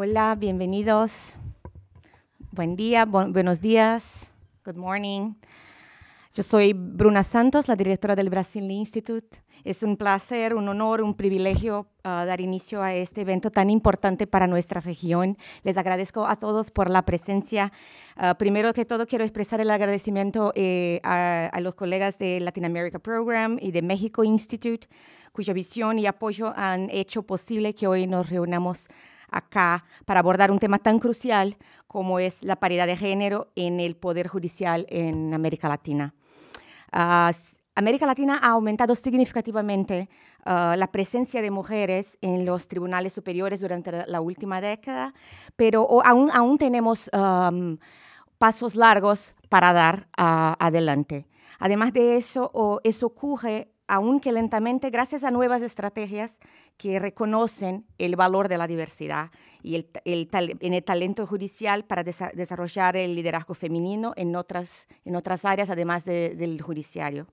Hola, bienvenidos. Buen día, buenos días. Good morning. Yo soy Bruna Santos, la directora del Brasil Institute. Es un placer, un honor, un privilegio ah, dar inicio a este evento tan importante para nuestra región. Les agradezco a todos por la presencia. Ah, primero que todo, quiero expresar el agradecimiento eh, a, los colegas de Latin America Program y de México Institute, cuya visión y apoyo han hecho posible que hoy nos reunamos acá para abordar un tema tan crucial como es la paridad de género en el Poder Judicial en América Latina. Ah, América Latina ha aumentado significativamente ah, la presencia de mujeres en los tribunales superiores durante la última década, pero aún, aún tenemos pasos largos para dar ah, adelante. Además de eso, eso ocurre aunque lentamente, gracias a nuevas estrategias que reconocen el valor de la diversidad y el, talento judicial para desarrollar el liderazgo femenino en otras, áreas, además del judiciario.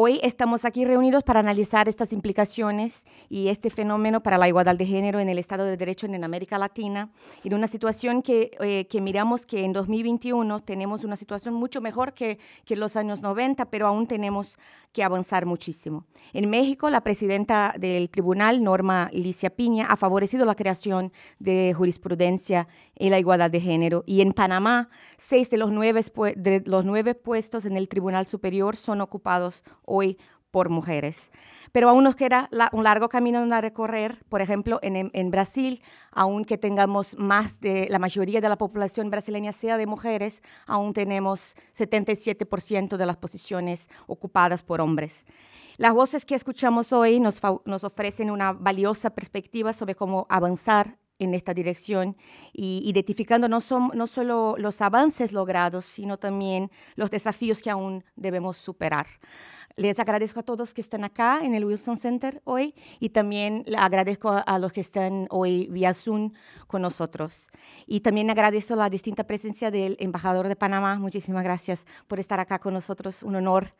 Hoy estamos aquí reunidos para analizar estas implicaciones y este fenómeno para la igualdad de género en el Estado de Derecho en América Latina, en una situación que, eh, miramos que en 2021 tenemos una situación mucho mejor que, en los años 90, pero aún tenemos que avanzar muchísimo. En México, la presidenta del tribunal, Norma Licia Piña, ha favorecido la creación de jurisprudencia en la igualdad de género y en Panamá, seis de los nueve, de los nueve puestos en el Tribunal Superior son ocupados hoy por mujeres. Pero aún nos queda un largo camino a recorrer. Por ejemplo, en, Brasil, aunque tengamos más de la mayoría de la población brasileña sea de mujeres, aún tenemos 77% de las posiciones ocupadas por hombres. Las voces que escuchamos hoy nos, ofrecen una valiosa perspectiva sobre cómo avanzar en esta dirección y identificando no solo los avances logrados, sino también los desafíos que aún debemos superar les agradezco a todos que están acá en el Wilson Center hoy y también agradezco a los que están hoy vía Zoom con nosotros. Y también agradezco la distinta presencia del embajador de Panamá. Muchísimas gracias por estar acá con nosotros. Un honor.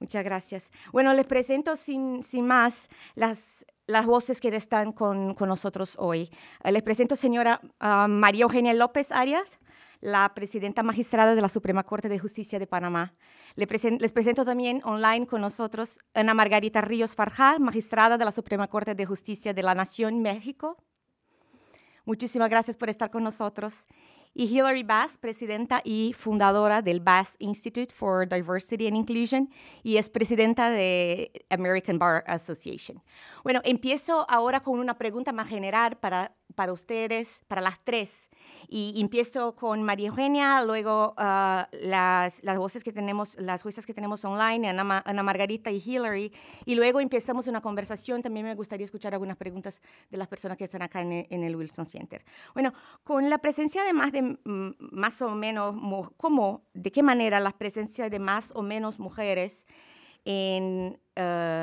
Muchas gracias. Bueno, les presento sin, sin más las, las voces que están con, con nosotros hoy. Eh, les presento señora María Eugenia López Arias la presidenta magistrada de la Suprema Corte de Justicia de Panamá. Les, presento, también online con nosotros Ana Margarita Ríos Farjal, magistrada de la Suprema Corte de Justicia de la Nación México. Muchísimas gracias por estar con nosotros. Y Hilary Bass, presidenta y fundadora del Bass Institute for Diversity and Inclusion y es presidenta de American Bar Association. Bueno, empiezo ahora con una pregunta más general para para ustedes, para las tres. Y empiezo con María Eugenia, luego ah, las, voces que tenemos, las juezas que tenemos online, Ana, Margarita y Hillary, y luego empezamos una conversación. También me gustaría escuchar algunas preguntas de las personas que están acá en el, Wilson Center. Bueno, con la presencia de más, de, más o menos, ¿cómo, de qué manera la presencia de más o menos mujeres eh,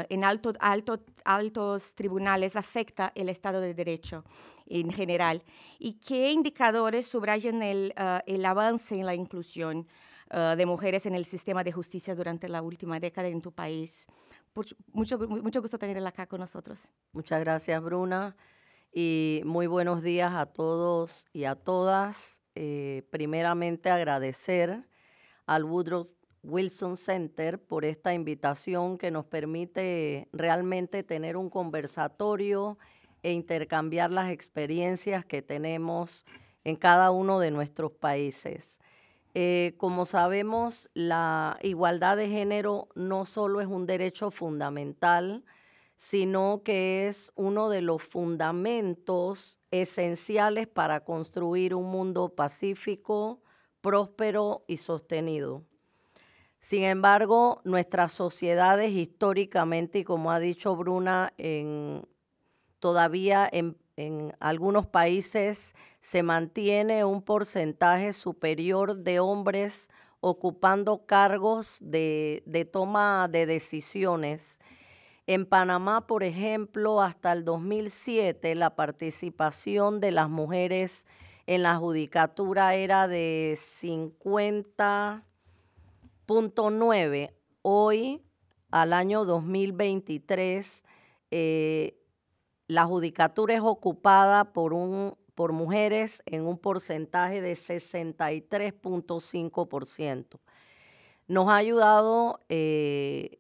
en, alto, alto, altos tribunales afecta el Estado de Derecho en general y qué indicadores subrayan el, eh, el avance en la inclusión eh, de mujeres en el sistema de justicia durante la última década en tu país. mucho, mucho gusto tenerla acá con nosotros. Muchas gracias, Bruna, y muy buenos días a todos y a todas. primeramente agradecer al Woodrow Wilson Center por esta invitación que nos permite realmente tener un conversatorio e intercambiar las experiencias que tenemos en cada uno de nuestros países. Eh, como sabemos, la igualdad de género no solo es un derecho fundamental, sino que es uno de los fundamentos esenciales para construir un mundo pacífico, próspero y sostenido. Sin embargo, nuestras sociedades históricamente, y como ha dicho Bruna, todavía en, algunos países se mantiene un porcentaje superior de hombres ocupando cargos de, toma de decisiones. En Panamá, por ejemplo, hasta el 2007 la participación de las mujeres en la judicatura era de 50 Punto nueve, hoy al año 2023, eh, la judicatura es ocupada por, un, por mujeres en un porcentaje de 63.5%. Nos ha ayudado eh,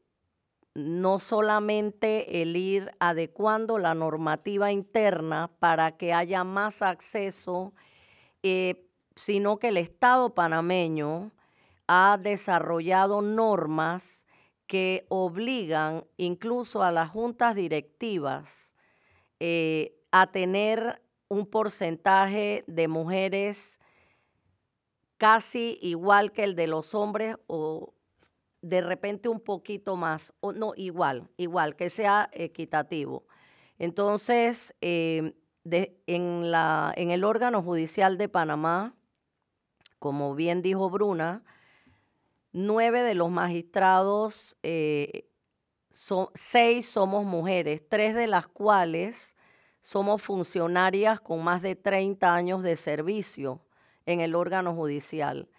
no solamente el ir adecuando la normativa interna para que haya más acceso, eh, sino que el Estado panameño ha desarrollado normas que obligan incluso a las juntas directivas eh, a tener un porcentaje de mujeres casi igual que el de los hombres o de repente un poquito más, o no, igual, igual, que sea equitativo. Entonces, eh, en el órgano judicial de Panamá, como bien dijo Bruna, Nueve de los magistrados, eh, seis somos mujeres, tres de las cuales somos funcionarias con más de 30 años de servicio en el órgano judicial.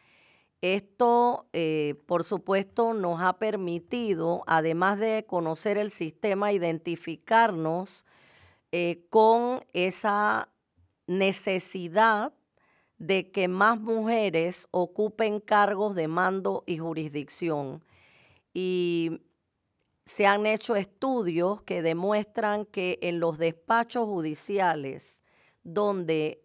Esto, eh, por supuesto, nos ha permitido, además de conocer el sistema, identificarnos eh, con esa necesidad de que más mujeres ocupen cargos de mando y jurisdicción. Y se han hecho estudios que demuestran que en los despachos judiciales donde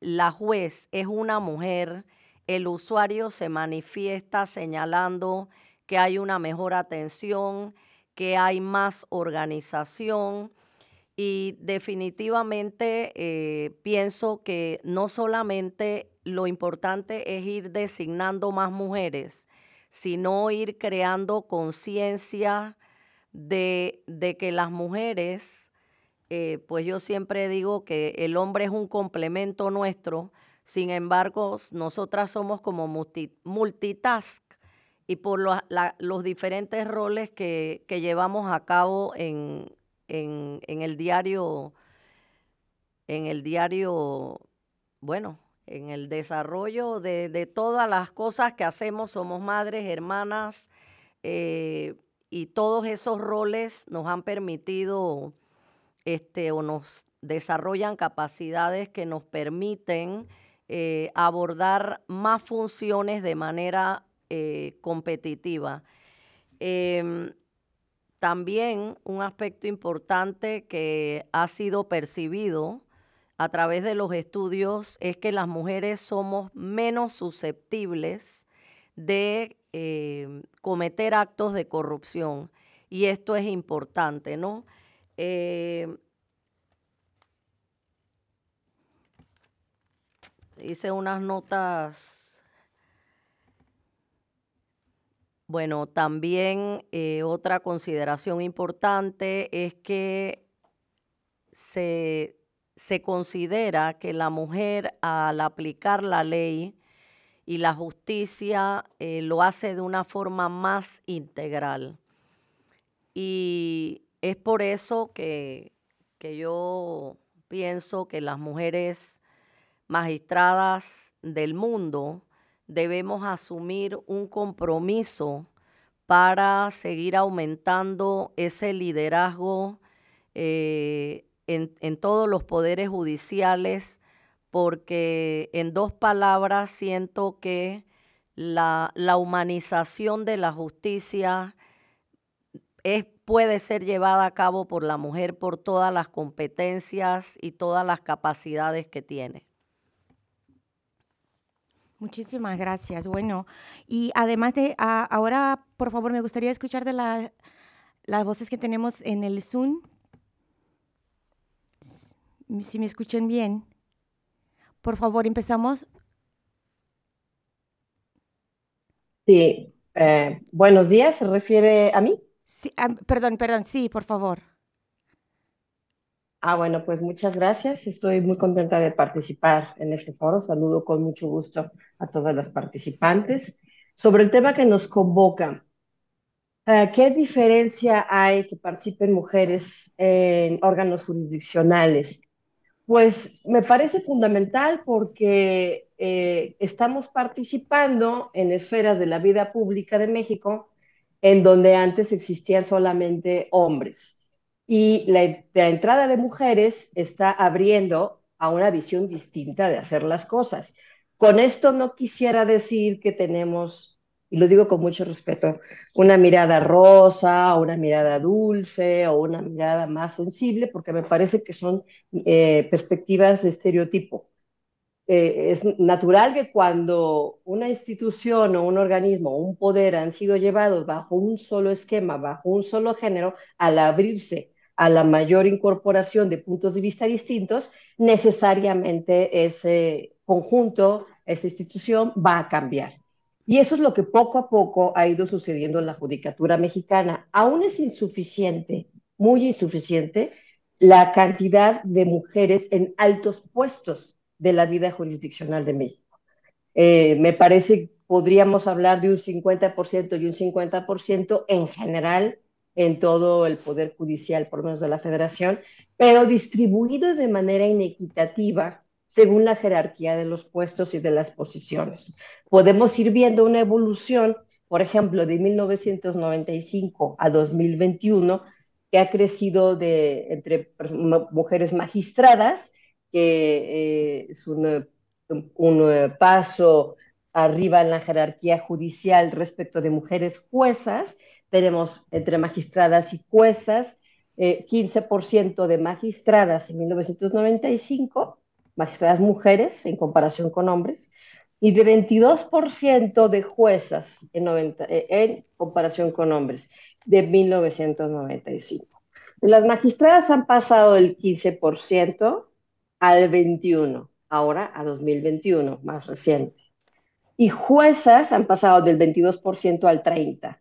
la juez es una mujer, el usuario se manifiesta señalando que hay una mejor atención, que hay más organización, y definitivamente eh, pienso que no solamente lo importante es ir designando más mujeres, sino ir creando conciencia de, que las mujeres, eh, pues yo siempre digo que el hombre es un complemento nuestro, sin embargo, nosotras somos como multitask y por los diferentes roles que, que llevamos a cabo en, en, el diario, en el diario, bueno, en el desarrollo de, todas las cosas que hacemos, somos madres, hermanas, eh, y todos esos roles nos han permitido este, o nos desarrollan capacidades que nos permiten eh, abordar más funciones de manera eh, competitiva. Em, también un aspecto importante que ha sido percibido a través de los estudios es que las mujeres somos menos susceptibles de eh, cometer actos de corrupción. Y esto es importante, ¿no? Eh, hice unas notas Bueno, también eh, otra consideración importante es que se, considera que la mujer al aplicar la ley y la justicia eh, lo hace de una forma más integral. Y es por eso que yo pienso que las mujeres magistradas del mundo debemos asumir un compromiso para seguir aumentando ese liderazgo eh, en, todos los poderes judiciales, porque en dos palabras siento que la, humanización de la justicia es, puede ser llevada a cabo por la mujer por todas las competencias y todas las capacidades que tiene. Muchísimas gracias. Bueno, y además de ahora, por favor, me gustaría escuchar de las voces que tenemos en el Zoom. Si me escuchan bien. Por favor, empezamos. Sí, eh, buenos días, ¿se refiere a mí? Sí, perdón, perdón, sí, por favor. Ah, bueno, pues muchas gracias. Estoy muy contenta de participar en este foro. Saludo con mucho gusto a todas las participantes. Sobre el tema que nos convoca, eh, ¿qué diferencia hay que participen mujeres en órganos jurisdiccionales? Pues me parece fundamental porque eh, estamos participando en esferas de la vida pública de México en donde antes existían solamente hombres. Y la, entrada de mujeres está abriendo a una visión distinta de hacer las cosas. Con esto no quisiera decir que tenemos y lo digo con mucho respeto, una mirada rosa, o una mirada dulce o una mirada más sensible, porque me parece que son eh, perspectivas de estereotipo. Eh, es natural que cuando una institución o un organismo o un poder han sido llevados bajo un solo esquema, bajo un solo género, al abrirse a la mayor incorporación de puntos de vista distintos, necesariamente ese conjunto, esa institución va a cambiar. Y eso es lo que poco a poco ha ido sucediendo en la judicatura mexicana. Aún es insuficiente, muy insuficiente, la cantidad de mujeres en altos puestos de la vida jurisdiccional de México. Eh, me parece que podríamos hablar de un 50% y un 50% en general en todo el Poder Judicial, por lo menos de la Federación, pero distribuidos de manera inequitativa según la jerarquía de los puestos y de las posiciones. Podemos ir viendo una evolución, por ejemplo, de 1995 a 2021, que ha crecido de, entre mujeres magistradas, que eh, es un, un paso arriba en la jerarquía judicial respecto de mujeres juezas, tenemos entre magistradas y juezas, 15% eh, de magistradas en 1995, magistradas mujeres en comparación con hombres, y de 22% de juezas en, eh, en comparación con hombres de 1995. Las magistradas han pasado del 15% al 21%, ahora a 2021, más reciente. Y juezas han pasado del 22% al 30%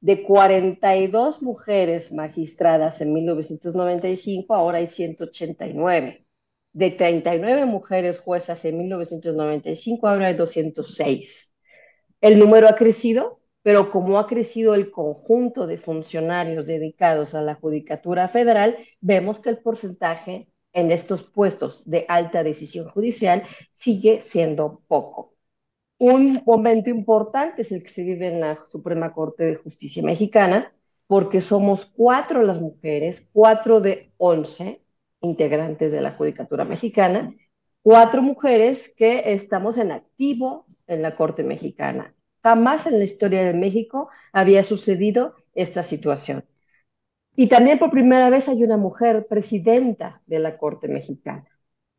de 42 mujeres magistradas en 1995, ahora hay 189. De 39 mujeres juezas en 1995, ahora hay 206. El número ha crecido, pero como ha crecido el conjunto de funcionarios dedicados a la Judicatura Federal, vemos que el porcentaje en estos puestos de alta decisión judicial sigue siendo poco. Un momento importante es el que se vive en la Suprema Corte de Justicia Mexicana, porque somos cuatro las mujeres, cuatro de once integrantes de la Judicatura Mexicana, cuatro mujeres que estamos en activo en la Corte Mexicana. Jamás en la historia de México había sucedido esta situación. Y también por primera vez hay una mujer presidenta de la Corte Mexicana.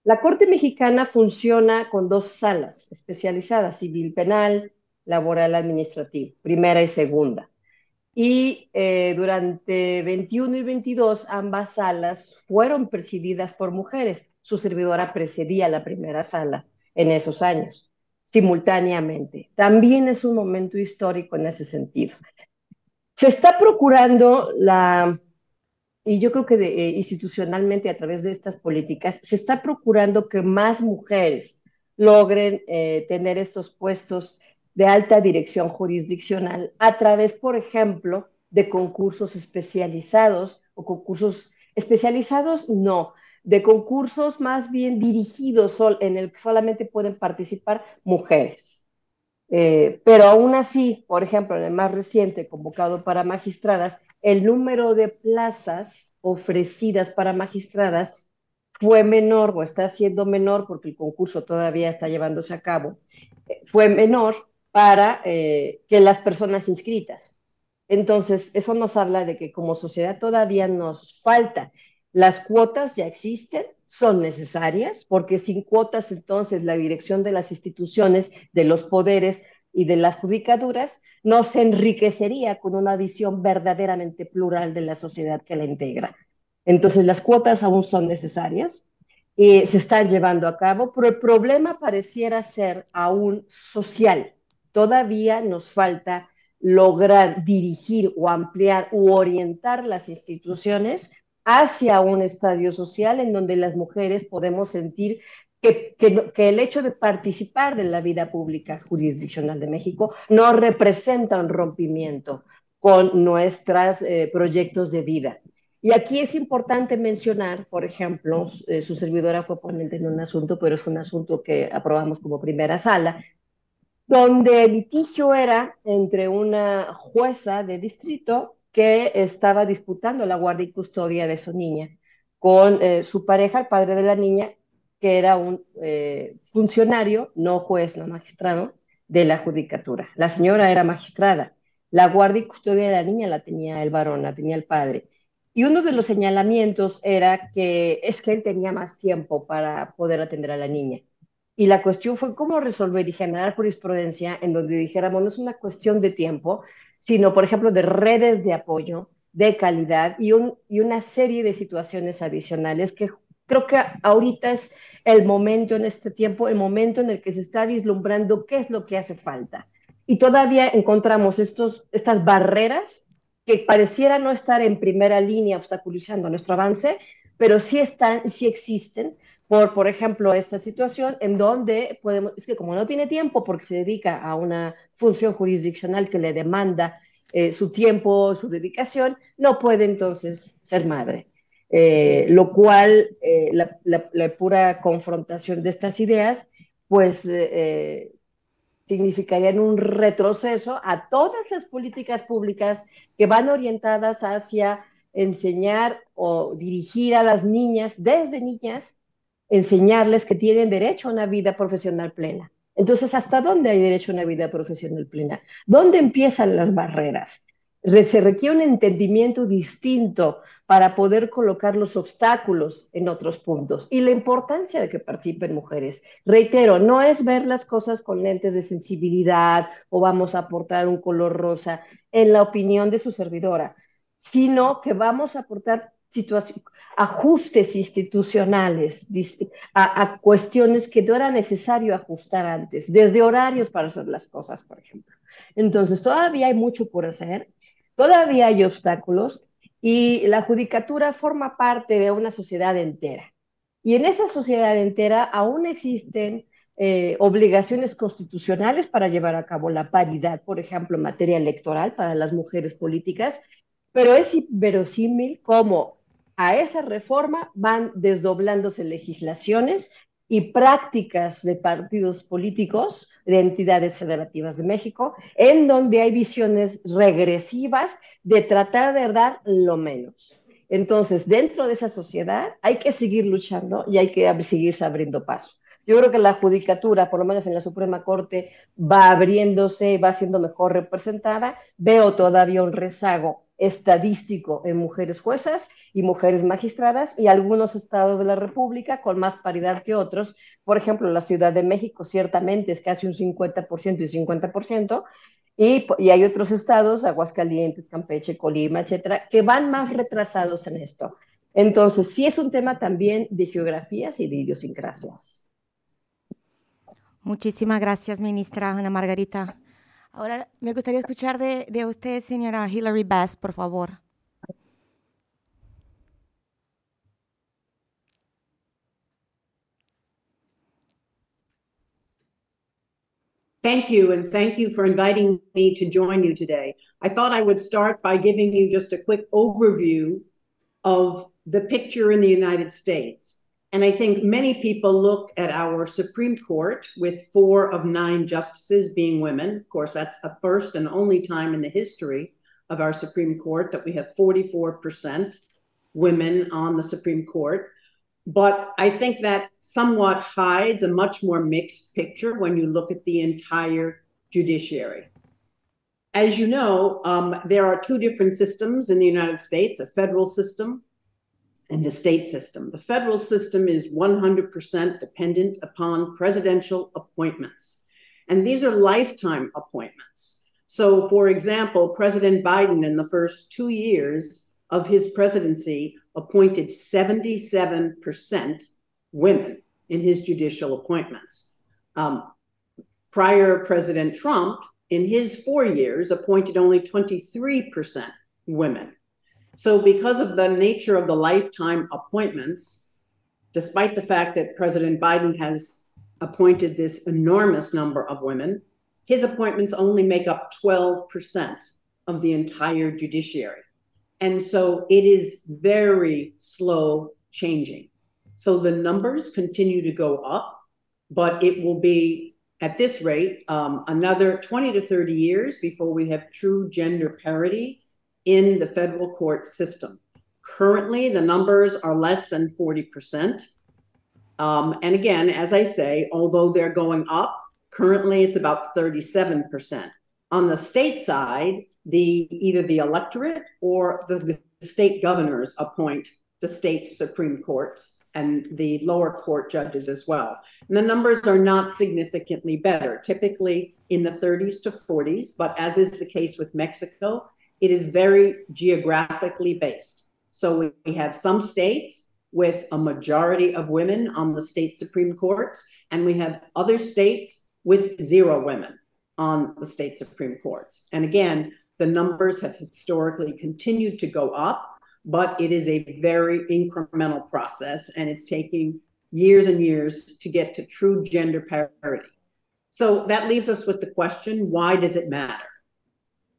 La Corte Mexicana funciona con dos salas especializadas, civil penal, laboral administrativa, primera y segunda. Y eh, durante 21 y 22 ambas salas fueron presididas por mujeres. Su servidora presidía la primera sala en esos años, simultáneamente. También es un momento histórico en ese sentido. Se está procurando la y yo creo que eh, institucionalmente a través de estas políticas se está procurando que más mujeres logren eh, tener estos puestos de alta dirección jurisdiccional a través, por ejemplo, de concursos especializados o concursos especializados, no, de concursos más bien dirigidos en el que solamente pueden participar mujeres. Eh, pero aún así, por ejemplo, en el más reciente convocado para magistradas, el número de plazas ofrecidas para magistradas fue menor o está siendo menor porque el concurso todavía está llevándose a cabo, eh, fue menor para eh, que las personas inscritas. Entonces, eso nos habla de que como sociedad todavía nos falta. Las cuotas ya existen, son necesarias, porque sin cuotas entonces la dirección de las instituciones, de los poderes y de las judicaturas no se enriquecería con una visión verdaderamente plural de la sociedad que la integra. Entonces las cuotas aún son necesarias, y se están llevando a cabo, pero el problema pareciera ser aún social. Todavía nos falta lograr dirigir o ampliar u orientar las instituciones hacia un estadio social en donde las mujeres podemos sentir que, el hecho de participar de la vida pública jurisdiccional de México no representa un rompimiento con nuestros eh, proyectos de vida. Y aquí es importante mencionar, por ejemplo, eh, su servidora fue ponente en un asunto, pero es un asunto que aprobamos como primera sala, donde el litigio era entre una jueza de distrito que estaba disputando la guardia y custodia de su niña con eh, su pareja, el padre de la niña, que era un eh, funcionario, no juez, no magistrado, de la judicatura. La señora era magistrada. La guardia y custodia de la niña la tenía el varón, la tenía el padre. Y uno de los señalamientos era que es que él tenía más tiempo para poder atender a la niña. Y la cuestión fue cómo resolver y generar jurisprudencia en donde dijéramos, no es una cuestión de tiempo, sino, por ejemplo, de redes de apoyo, de calidad y, una serie de situaciones adicionales que creo que ahorita es el momento en este tiempo, el momento en el que se está vislumbrando qué es lo que hace falta. Y todavía encontramos estos, estas barreras que pareciera no estar en primera línea obstaculizando nuestro avance, pero sí están, sí existen, por, por ejemplo, esta situación en donde podemos, es que como no tiene tiempo porque se dedica a una función jurisdiccional que le demanda eh, su tiempo, su dedicación, no puede entonces ser madre. Eh, lo cual, eh, la, la, pura confrontación de estas ideas, pues significaría un retroceso a todas las políticas públicas que van orientadas hacia enseñar o dirigir a las niñas desde niñas enseñarles que tienen derecho a una vida profesional plena. Entonces, ¿hasta dónde hay derecho a una vida profesional plena? ¿Dónde empiezan las barreras? Se requiere un entendimiento distinto para poder colocar los obstáculos en otros puntos y la importancia de que participen mujeres. Reitero, no es ver las cosas con lentes de sensibilidad o vamos a aportar un color rosa en la opinión de su servidora, sino que vamos a aportar ajustes institucionales a, cuestiones que no era necesario ajustar antes, desde horarios para hacer las cosas, por ejemplo. Entonces, todavía hay mucho por hacer, todavía hay obstáculos y la judicatura forma parte de una sociedad entera. Y en esa sociedad entera aún existen eh, obligaciones constitucionales para llevar a cabo la paridad, por ejemplo, en materia electoral para las mujeres políticas, pero es verosímil como a esa reforma van desdoblándose legislaciones y prácticas de partidos políticos, de entidades federativas de México, en donde hay visiones regresivas de tratar de dar lo menos. Entonces, dentro de esa sociedad hay que seguir luchando y hay que seguirse abriendo paso. Yo creo que la judicatura, por lo menos en la Suprema Corte, va abriéndose y va siendo mejor representada. Veo todavía un rezago estadístico en mujeres juezas y mujeres magistradas y algunos estados de la República con más paridad que otros. Por ejemplo, la Ciudad de México ciertamente es casi un 50% y 50%, y, y hay otros estados, Aguascalientes, Campeche, Colima, etcétera, que van más retrasados en esto. Entonces, sí es un tema también de geografías y de idiosincrasias. Muchísimas gracias, ministra Ana Margarita. Ahora me gustaría escuchar de, de usted, señora Hillary Bass, por favor. Thank you, and thank you for inviting me to join you today. I thought I would start by giving you just a quick overview of the picture in the United States. And I think many people look at our Supreme Court with four of nine justices being women. Of course, that's a first and only time in the history of our Supreme Court that we have 44% women on the Supreme Court. But I think that somewhat hides a much more mixed picture when you look at the entire judiciary. As you know, um, there are two different systems in the United States a federal system and the state system. The federal system is 100% dependent upon presidential appointments, and these are lifetime appointments. So, for example, President Biden, in the first two years of his presidency, appointed 77% women in his judicial appointments. Um, prior President Trump, in his four years, appointed only 23% women so, because of the nature of the lifetime appointments, despite the fact that President Biden has appointed this enormous number of women, his appointments only make up 12% of the entire judiciary. And so it is very slow changing. So the numbers continue to go up, but it will be at this rate um, another 20 to 30 years before we have true gender parity in the federal court system. Currently, the numbers are less than 40%. Um, and again, as I say, although they're going up, currently it's about 37%. On the state side, the either the electorate or the, the state governors appoint the state Supreme Courts and the lower court judges as well. And the numbers are not significantly better, typically in the 30s to 40s, but as is the case with Mexico, it is very geographically based. So we have some states with a majority of women on the state Supreme Courts, and we have other states with zero women on the state Supreme Courts. And again, the numbers have historically continued to go up, but it is a very incremental process, and it's taking years and years to get to true gender parity. So that leaves us with the question why does it matter?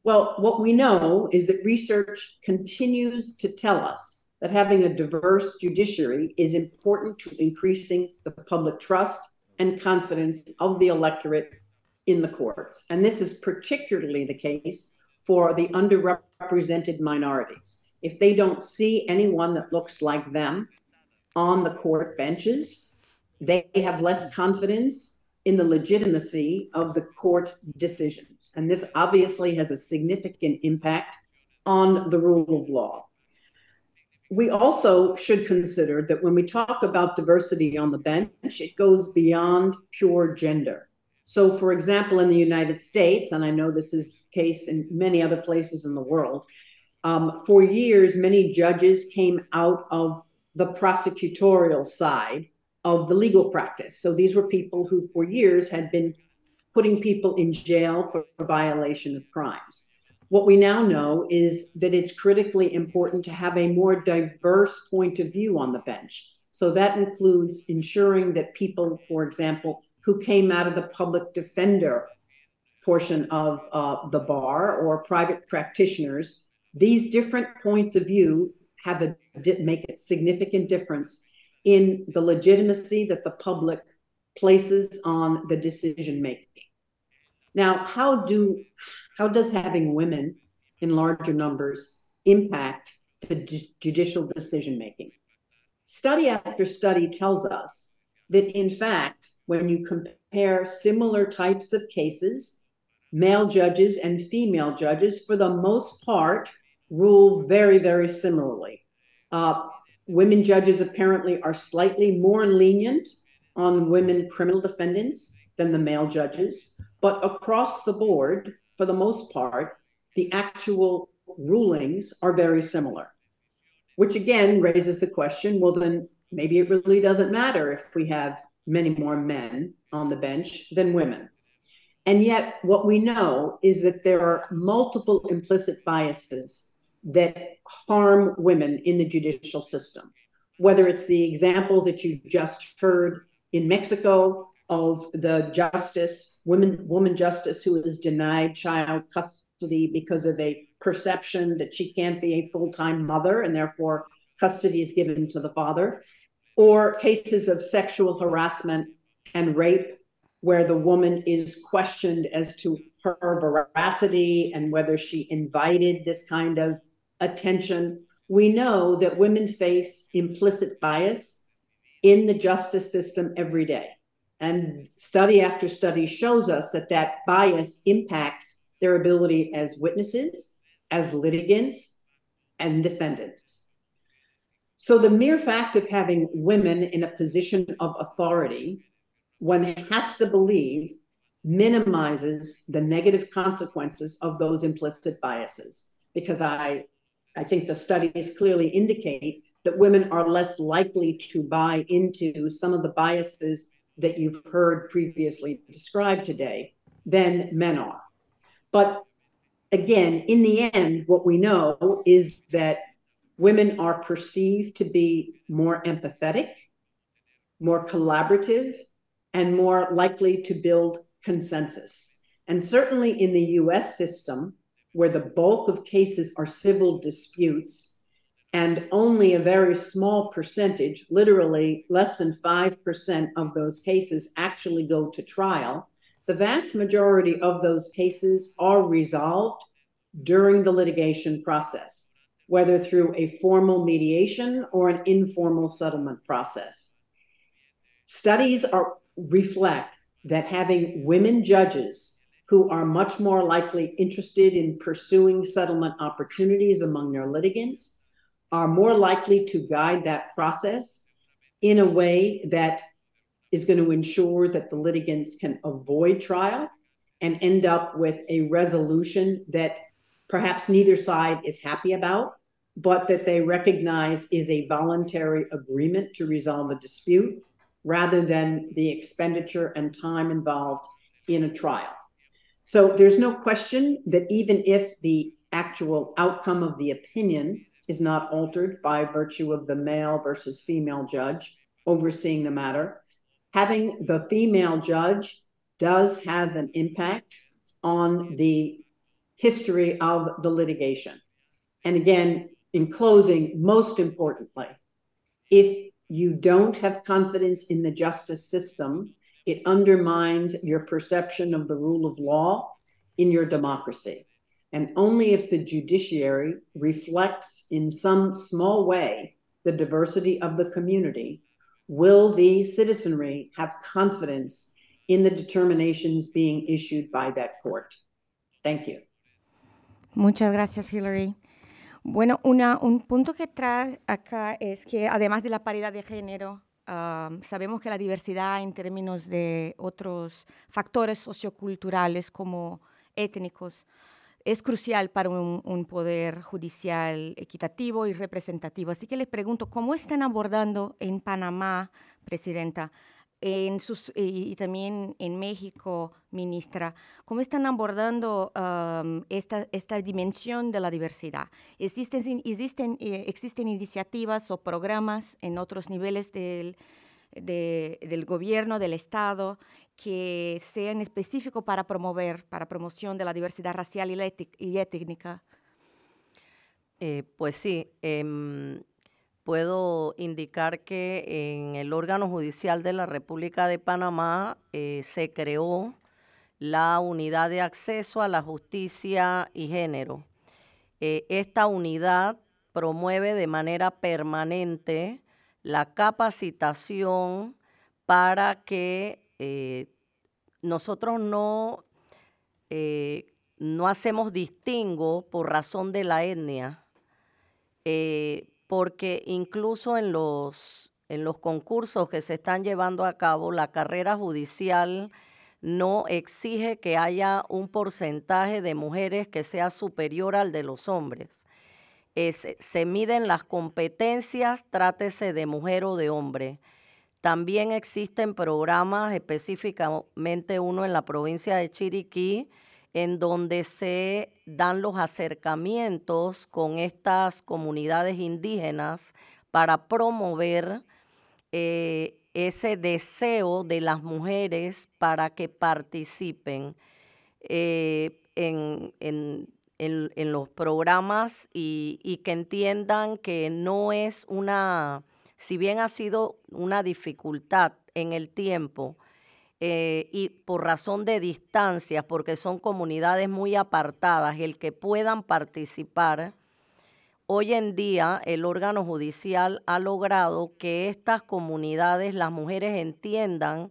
Well, what we know is that research continues to tell us that having a diverse judiciary is important to increasing the public trust and confidence of the electorate in the courts. And this is particularly the case for the underrepresented minorities. If they don't see anyone that looks like them on the court benches, they have less confidence in the legitimacy of the court decisions. And this obviously has a significant impact on the rule of law. We also should consider that when we talk about diversity on the bench, it goes beyond pure gender. So, for example, in the United States, and I know this is the case in many other places in the world, um, for years, many judges came out of the prosecutorial side of the legal practice. So these were people who, for years, had been putting people in jail for, violation of crimes. What we now know is that it's critically important to have a more diverse point of view on the bench. So that includes ensuring that people, for example, who came out of the public defender portion of uh, the bar or private practitioners, these different points of view have a make a significant difference in the legitimacy that the public places on the decision making. Now, how do how does having women in larger numbers impact the ju- judicial decision making? Study after study tells us that in fact, when you compare similar types of cases, male judges and female judges, for the most part, rule very, very similarly. Uh, women judges apparently are slightly more lenient on women criminal defendants than the male judges. But across the board, for the most part, the actual rulings are very similar, which again raises the question well, then maybe it really doesn't matter if we have many more men on the bench than women. And yet, what we know is that there are multiple implicit biases that harm women in the judicial system, whether it's the example that you just heard in Mexico of the justice woman woman justice who is denied child custody because of a perception that she can't be a full-time mother and therefore custody is given to the father or cases of sexual harassment and rape where the woman is questioned as to her veracity and whether she invited this kind of attention. We know that women face implicit bias in the justice system every day. And study after study shows us that that bias impacts their ability as witnesses, as litigants, and defendants. So the mere fact of having women in a position of authority, one has to believe, minimizes the negative consequences of those implicit biases. Because I I think the studies clearly indicate that women are less likely to buy into some of the biases that you've heard previously described today than men are. But again, in the end, what we know is that women are perceived to be more empathetic, more collaborative, and more likely to build consensus. And certainly in the US system, where the bulk of cases are civil disputes and only a very small percentage, literally less than 5% of those cases, actually go to trial. The vast majority of those cases are resolved during the litigation process, whether through a formal mediation or an informal settlement process. Studies are, reflect that having women judges who are much more likely interested in pursuing settlement opportunities among their litigants are more likely to guide that process in a way that is going to ensure that the litigants can avoid trial and end up with a resolution that perhaps neither side is happy about, but that they recognize is a voluntary agreement to resolve a dispute rather than the expenditure and time involved in a trial. So there's no question that even if the actual outcome of the opinion is not altered by virtue of the male versus female judge overseeing the matter, having the female judge does have an impact on the history of the litigation. And again, in closing, most importantly, if you don't have confidence in the justice system, it undermines your perception of the rule of law in your democracy. And only if the judiciary reflects in some small way the diversity of the community will the citizenry have confidence in the determinations being issued by that court. Thank you. Muchas gracias, Hillary. Bueno, una, un punto que trae acá es que además de la paridad de género, sabemos que la diversidad en términos de otros factores socioculturales como étnicos es crucial para un, un, poder judicial equitativo y representativo. Así que les pregunto, ¿cómo están abordando en Panamá, Presidenta, sus, y también en México, ministra, ¿cómo están abordando esta, dimensión de la diversidad? ¿Existen, existen, eh, ¿Existen iniciativas o programas en otros niveles del, gobierno, del Estado, que sean específicos para promover, para promoción de la diversidad racial y, étnica? Eh, pues sí. Em, puedo indicar que en el órgano judicial de la República de Panamá eh, se creó la unidad de acceso a la justicia y género. Eh, esta unidad promueve de manera permanente la capacitación para que eh, nosotros no, no hacemos distingo por razón de la etnia porque incluso en los, concursos que se están llevando a cabo, la carrera judicial no exige que haya un porcentaje de mujeres que sea superior al de los hombres. se miden las competencias, trátese de mujer o de hombre. También existen programas, específicamente uno en la provincia de Chiriquí, en donde se dan los acercamientos con estas comunidades indígenas para promover eh, ese deseo de las mujeres para que participen eh, en, los programas y que entiendan que no es una, si bien ha sido una dificultad en el tiempo, eh, y por razón de distancias, porque son comunidades muy apartadas, el que puedan participar. Hoy en día el órgano judicial ha logrado que estas comunidades, las mujeres entiendan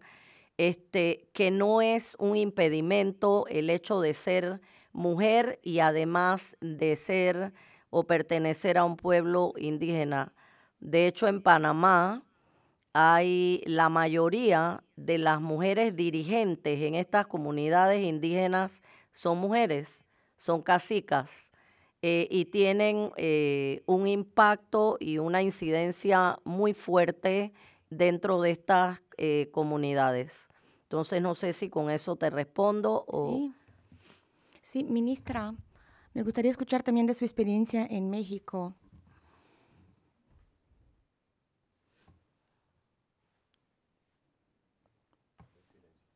este, que no es un impedimento el hecho de ser mujer y además de ser o pertenecer a un pueblo indígena. De hecho, en Panamá, hay la mayoría de las mujeres dirigentes en estas comunidades indígenas son mujeres, son casicas eh, y tienen eh, un impacto y una incidencia muy fuerte dentro de estas eh, comunidades. Entonces no sé si con eso te respondo o... sí ministra, me gustaría escuchar también de su experiencia en México.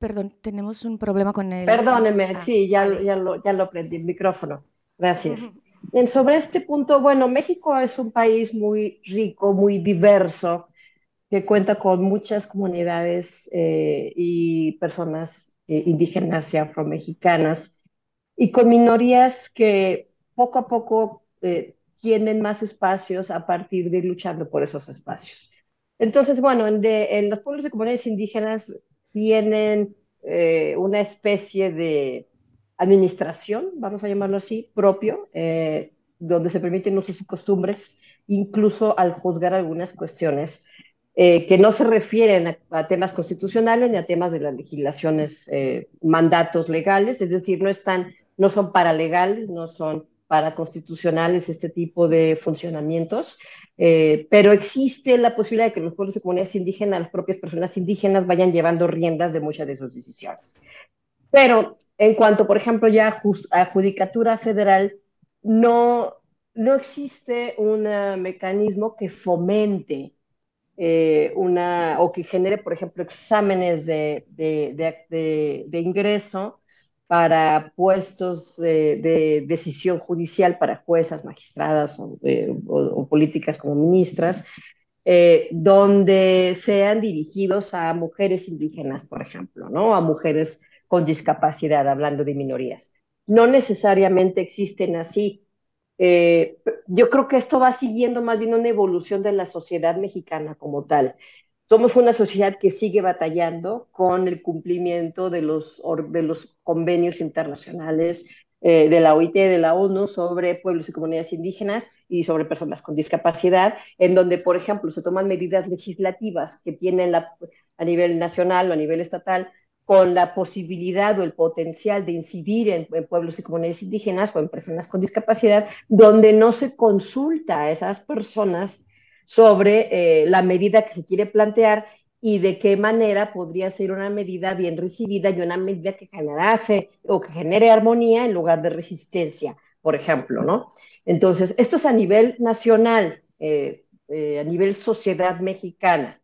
Perdón, tenemos un problema con el... Perdóneme, ah, sí, ya, ya, lo, ya lo prendí, el micrófono. Gracias. En sobre este punto, bueno, México es un país muy rico, muy diverso, que cuenta con muchas comunidades eh, y personas eh, indígenas y afromexicanas, y con minorías que poco a poco eh, tienen más espacios a partir de luchando por esos espacios. Entonces, bueno, en, en los pueblos y comunidades indígenas tienen eh, una especie de administración, vamos a llamarlo así, propio, eh, donde se permiten usos y costumbres, incluso al juzgar algunas cuestiones eh, que no se refieren a, temas constitucionales ni a temas de las legislaciones, mandatos legales, es decir, no están, no son paralegales, no son para constitucionales, este tipo de funcionamientos, eh, pero existe la posibilidad de que los pueblos y comunidades indígenas, las propias personas indígenas, vayan llevando riendas de muchas de sus decisiones. Pero en cuanto, por ejemplo, ya a Judicatura Federal, no, no existe un mecanismo que fomente eh, una, o que genere, por ejemplo, exámenes de, de, de, de ingreso para puestos de, decisión judicial para juezas, magistradas o, eh, políticas como ministras, eh, donde sean dirigidos a mujeres indígenas, por ejemplo, ¿no? A mujeres con discapacidad, hablando de minorías. No necesariamente existen así. Eh, yo creo que esto va siguiendo más bien una evolución de la sociedad mexicana como tal somos una sociedad que sigue batallando con el cumplimiento de los, convenios internacionales eh, de la OIT, de la ONU, sobre pueblos y comunidades indígenas y sobre personas con discapacidad, en donde, por ejemplo, se toman medidas legislativas que tienen a nivel nacional o a nivel estatal con la posibilidad o el potencial de incidir en, pueblos y comunidades indígenas o en personas con discapacidad, donde no se consulta a esas personas sobre eh, la medida que se quiere plantear y de qué manera podría ser una medida bien recibida y una medida que generase o que genere armonía en lugar de resistencia, por ejemplo, ¿no? Entonces, esto es a nivel nacional, eh, eh, a nivel sociedad mexicana.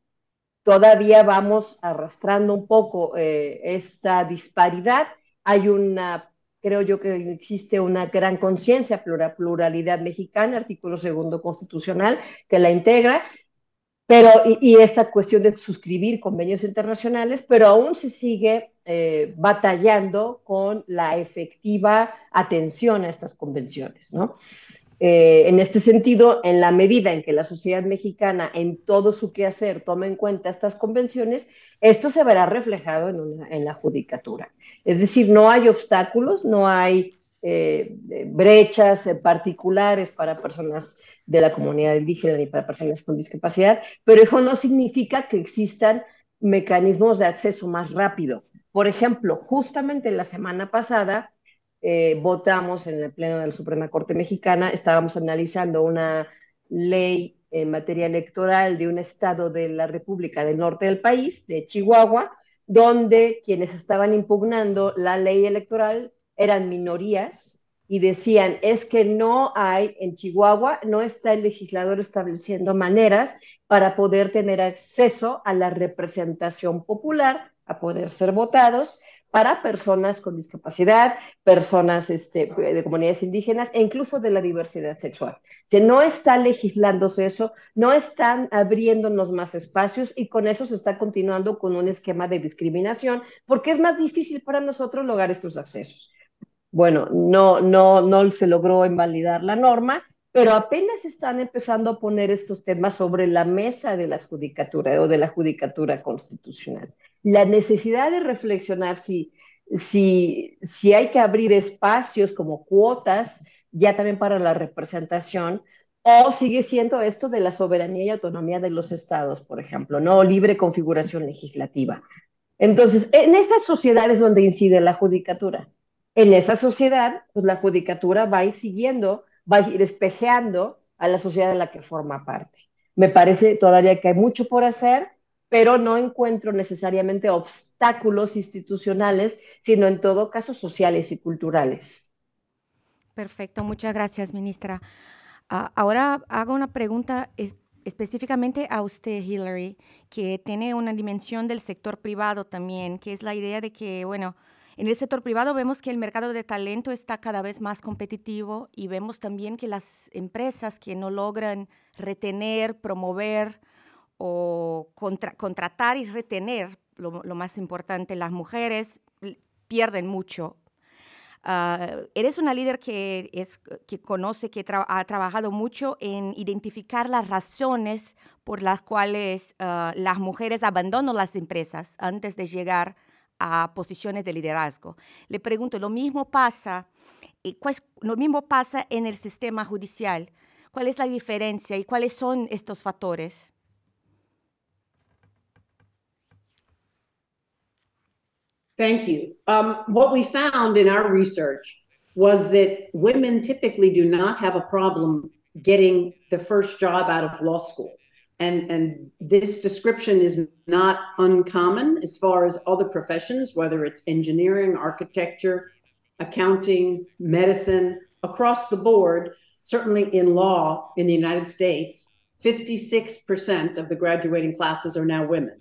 Todavía vamos arrastrando un poco esta disparidad. Hay una creo yo que existe una gran conciencia, pluralidad mexicana, artículo segundo constitucional que la integra, pero, y, esta cuestión de suscribir convenios internacionales, pero aún se sigue eh, batallando con la efectiva atención a estas convenciones, ¿no? Eh, en este sentido, en la medida en que la sociedad mexicana en todo su quehacer tome en cuenta estas convenciones, esto se verá reflejado en, la judicatura. Es decir, no hay obstáculos, no hay eh, brechas eh, particulares para personas de la comunidad indígena ni para personas con discapacidad, pero eso no significa que existan mecanismos de acceso más rápido. Por ejemplo, justamente la semana pasada, eh, votamos en el Pleno de la Suprema Corte Mexicana, estábamos analizando una ley en materia electoral de un estado de la República del Norte del país, de Chihuahua, donde quienes estaban impugnando la ley electoral eran minorías y decían, es que no hay en Chihuahua, no está el legislador estableciendo maneras para poder tener acceso a la representación popular, a poder ser votados, para personas con discapacidad, personas este, de comunidades indígenas e incluso de la diversidad sexual. O no está legislándose eso, no están abriéndonos más espacios y con eso se está continuando con un esquema de discriminación porque es más difícil para nosotros lograr estos accesos. Bueno, no, no, no se logró invalidar la norma, pero apenas están empezando a poner estos temas sobre la mesa de la judicatura o de la judicatura constitucional la necesidad de reflexionar si, si, si hay que abrir espacios como cuotas, ya también para la representación, o sigue siendo esto de la soberanía y autonomía de los estados, por ejemplo, ¿no? Libre configuración legislativa. Entonces, en esas sociedades donde incide la judicatura, en esa sociedad, pues la judicatura va a siguiendo, va a ir espejeando a la sociedad de la que forma parte. Me parece todavía que hay mucho por hacer, pero no encuentro necesariamente obstáculos institucionales, sino en todo caso sociales y culturales. Perfecto, muchas gracias, ministra. Ah, ahora hago una pregunta específicamente a usted, Hillary, que tiene una dimensión del sector privado también, que es la idea de que, bueno, en el sector privado vemos que el mercado de talento está cada vez más competitivo y vemos también que las empresas que no logran retener, promover, o contratar y retener, lo, más importante, las mujeres pierden mucho. Ah, eres una líder que, conoce, que ha trabajado mucho en identificar las razones por las cuales ah, las mujeres abandonan las empresas antes de llegar a posiciones de liderazgo. Le pregunto, lo mismo pasa, eh, lo mismo pasa en el sistema judicial. ¿Cuál es la diferencia y cuáles son estos factores? Thank you. Um, what we found in our research was that women typically do not have a problem getting the first job out of law school. And, and this description is not uncommon as far as other professions, whether it's engineering, architecture, accounting, medicine, across the board. Certainly in law in the United States, 56% of the graduating classes are now women.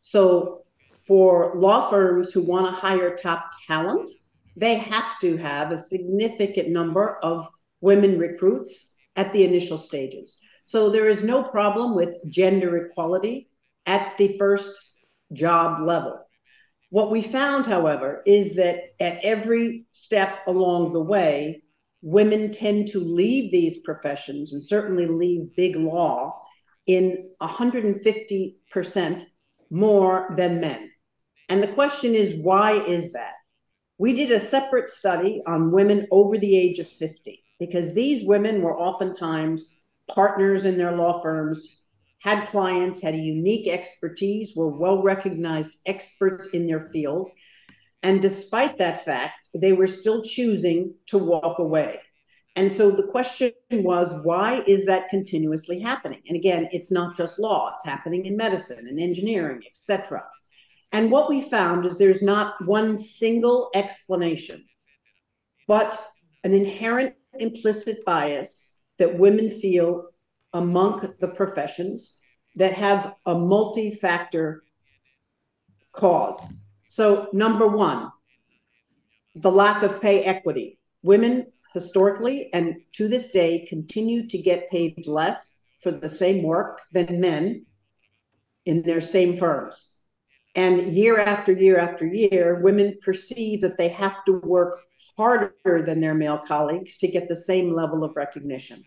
So for law firms who want to hire top talent, they have to have a significant number of women recruits at the initial stages. So there is no problem with gender equality at the first job level. What we found, however, is that at every step along the way, women tend to leave these professions and certainly leave big law in 150% more than men. And the question is, why is that? We did a separate study on women over the age of 50 because these women were oftentimes partners in their law firms, had clients, had a unique expertise, were well recognized experts in their field. And despite that fact, they were still choosing to walk away. And so the question was, why is that continuously happening? And again, it's not just law, it's happening in medicine and engineering, et cetera. And what we found is there's not one single explanation, but an inherent implicit bias that women feel among the professions that have a multi factor cause. So, number one, the lack of pay equity. Women historically and to this day continue to get paid less for the same work than men in their same firms. And year after year after year, women perceive that they have to work harder than their male colleagues to get the same level of recognition.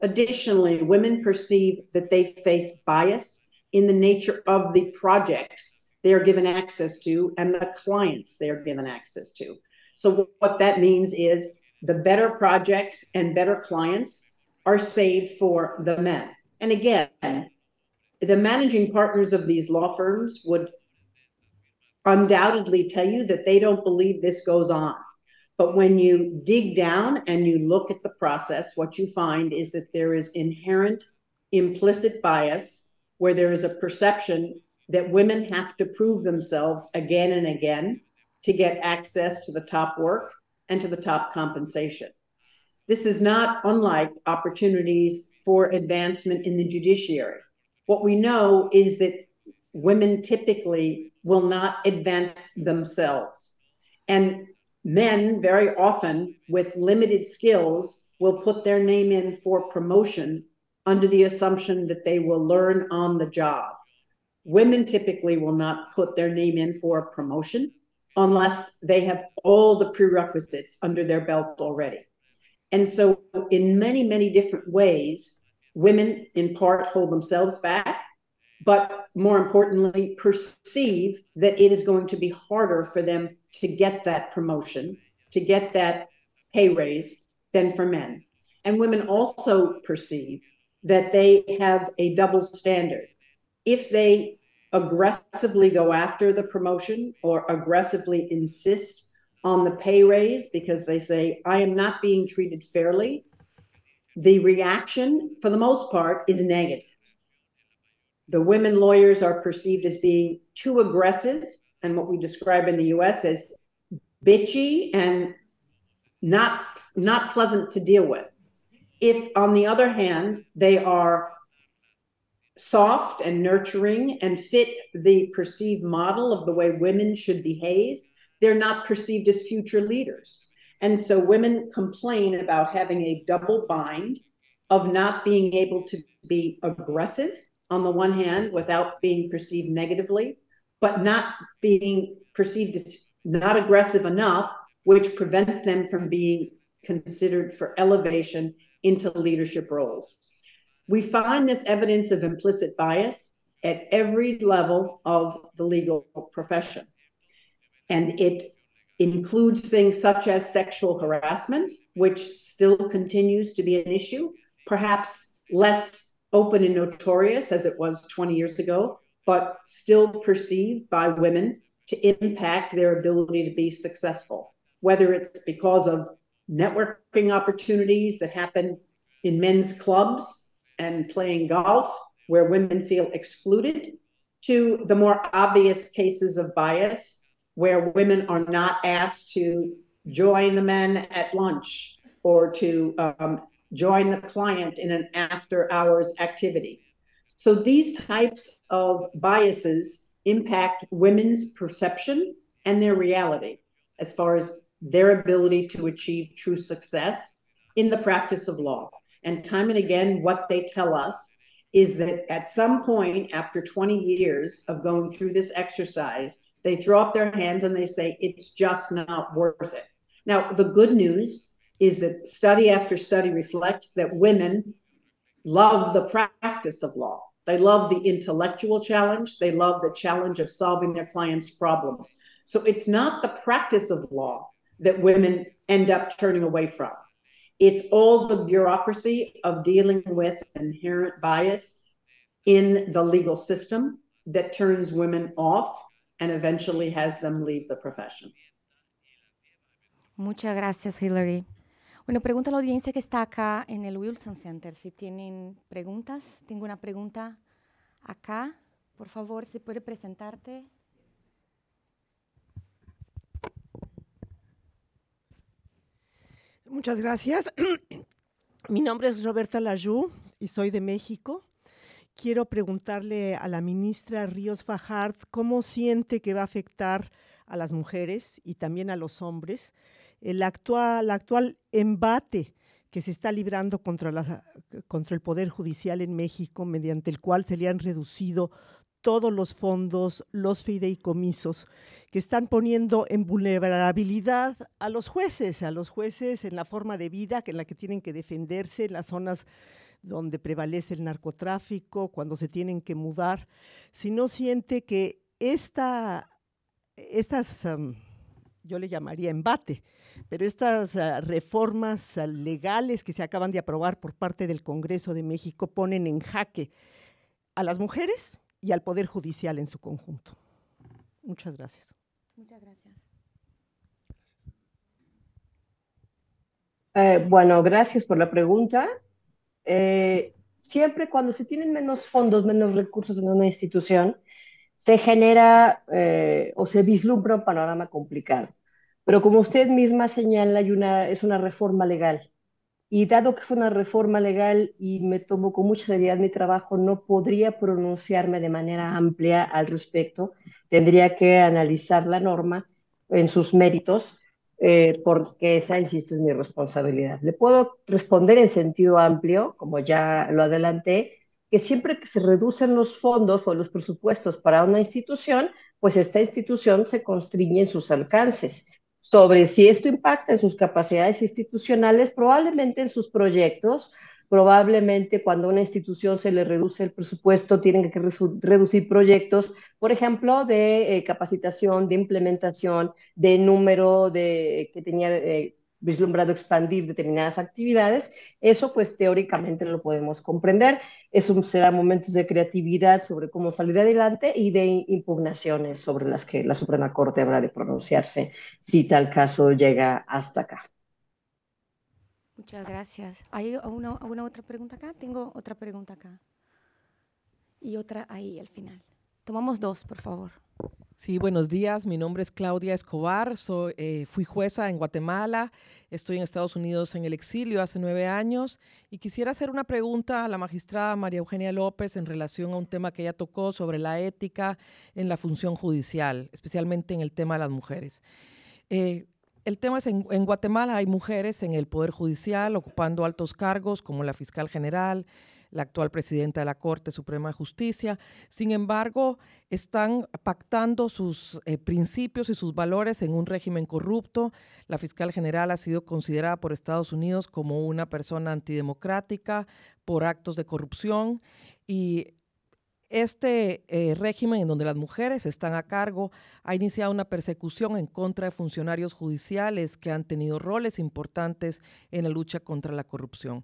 Additionally, women perceive that they face bias in the nature of the projects they are given access to and the clients they are given access to. So, what that means is the better projects and better clients are saved for the men. And again, the managing partners of these law firms would undoubtedly tell you that they don't believe this goes on. But when you dig down and you look at the process, what you find is that there is inherent implicit bias where there is a perception that women have to prove themselves again and again to get access to the top work and to the top compensation. This is not unlike opportunities for advancement in the judiciary. What we know is that women typically will not advance themselves. And men, very often with limited skills, will put their name in for promotion under the assumption that they will learn on the job. Women typically will not put their name in for promotion unless they have all the prerequisites under their belt already. And so, in many, many different ways, women in part hold themselves back but more importantly, perceive that it is going to be harder for them to get that promotion, to get that pay raise than for men. And women also perceive that they have a double standard. If they aggressively go after the promotion or aggressively insist on the pay raise because they say, I am not being treated fairly, the reaction, for the most part, is negative the women lawyers are perceived as being too aggressive and what we describe in the US as bitchy and not not pleasant to deal with. If on the other hand, they are soft and nurturing and fit the perceived model of the way women should behave, they're not perceived as future leaders. And so women complain about having a double bind of not being able to be aggressive on the one hand without being perceived negatively, but not being perceived as not aggressive enough, which prevents them from being considered for elevation into leadership roles. We find this evidence of implicit bias at every level of the legal profession. And it includes things such as sexual harassment, which still continues to be an issue, perhaps less open and notorious as it was 20 years ago, but still perceived by women to impact their ability to be successful, whether it's because of networking opportunities that happen in men's clubs and playing golf, where women feel excluded, to the more obvious cases of bias, where women are not asked to join the men at lunch or to um, join the client in an after hours activity. So these types of biases impact women's perception and their reality as far as their ability to achieve true success in the practice of law. And time and again, what they tell us is that at some point after 20 years of going through this exercise, they throw up their hands and they say, it's just not worth it. Now, the good news is that study after study reflects that women love the practice of law. They love the intellectual challenge. They love the challenge of solving their clients' problems. So it's not the practice of law that women end up turning away from. It's all the bureaucracy of dealing with inherent bias in the legal system that turns women off and eventually has them leave the profession. Muchas gracias, Hillary. Bueno, pregunta a la audiencia que está acá en el Wilson Center si tienen preguntas. Tengo una pregunta acá. Por favor, si puede presentarte. Muchas gracias. Mi nombre es Roberta Layú y soy de México quiero preguntarle a la ministra Ríos Fajard cómo siente que va a afectar a las mujeres y también a los hombres el actual, actual embate que se está librando contra, la, contra el Poder Judicial en México, mediante el cual se le han reducido todos los fondos, los fideicomisos, que están poniendo en vulnerabilidad a los jueces, a los jueces en la forma de vida en la que tienen que defenderse en las zonas donde prevalece el narcotráfico, cuando se tienen que mudar, si no siente que esta, estas, yo le llamaría embate, pero estas ah, reformas ah, legales que se acaban de aprobar por parte del Congreso de México ponen en jaque a las mujeres y al Poder Judicial en su conjunto. Muchas gracias. Muchas gracias. Eh, bueno, gracias por la pregunta. Eh, siempre cuando se tienen menos fondos, menos recursos en una institución, se genera eh, o se vislumbra un panorama complicado. Pero como usted misma señala, es una reforma legal. Y dado que fue una reforma legal y me tomo con mucha seriedad mi trabajo, no podría pronunciarme de manera amplia al respecto. Tendría que analizar la norma en sus méritos eh, porque esa, insisto, es mi responsabilidad. Le puedo responder en sentido amplio, como ya lo adelanté, que siempre que se reducen los fondos o los presupuestos para una institución, pues esta institución se constriñe en sus alcances. Sobre si esto impacta en sus capacidades institucionales, probablemente en sus proyectos, probablemente cuando a una institución se le reduce el presupuesto, tienen que reducir proyectos, por ejemplo, de eh, capacitación, de implementación, de número de, que tenía eh, vislumbrado expandir determinadas actividades. Eso, pues, teóricamente lo podemos comprender. Eso será momentos de creatividad sobre cómo salir adelante y de impugnaciones sobre las que la Suprema Corte habrá de pronunciarse si tal caso llega hasta acá. Muchas gracias. ¿Hay una, otra pregunta acá? Tengo otra pregunta acá. Y otra ahí al final. Tomamos dos, por favor. Sí, buenos días. Mi nombre es Claudia Escobar. Soy, eh, fui jueza en Guatemala. Estoy en Estados Unidos en el exilio hace nueve años. Y quisiera hacer una pregunta a la magistrada María Eugenia López en relación a un tema que ella tocó sobre la ética en la función judicial, especialmente en el tema de las mujeres. Eh, el tema es, en, en, Guatemala hay mujeres en el Poder Judicial ocupando altos cargos como la fiscal general, la actual presidenta de la Corte Suprema de Justicia. Sin embargo, están pactando sus eh, principios y sus valores en un régimen corrupto. La fiscal general ha sido considerada por Estados Unidos como una persona antidemocrática por actos de corrupción y este eh, régimen en donde las mujeres están a cargo ha iniciado una persecución en contra de funcionarios judiciales que han tenido roles importantes en la lucha contra la corrupción.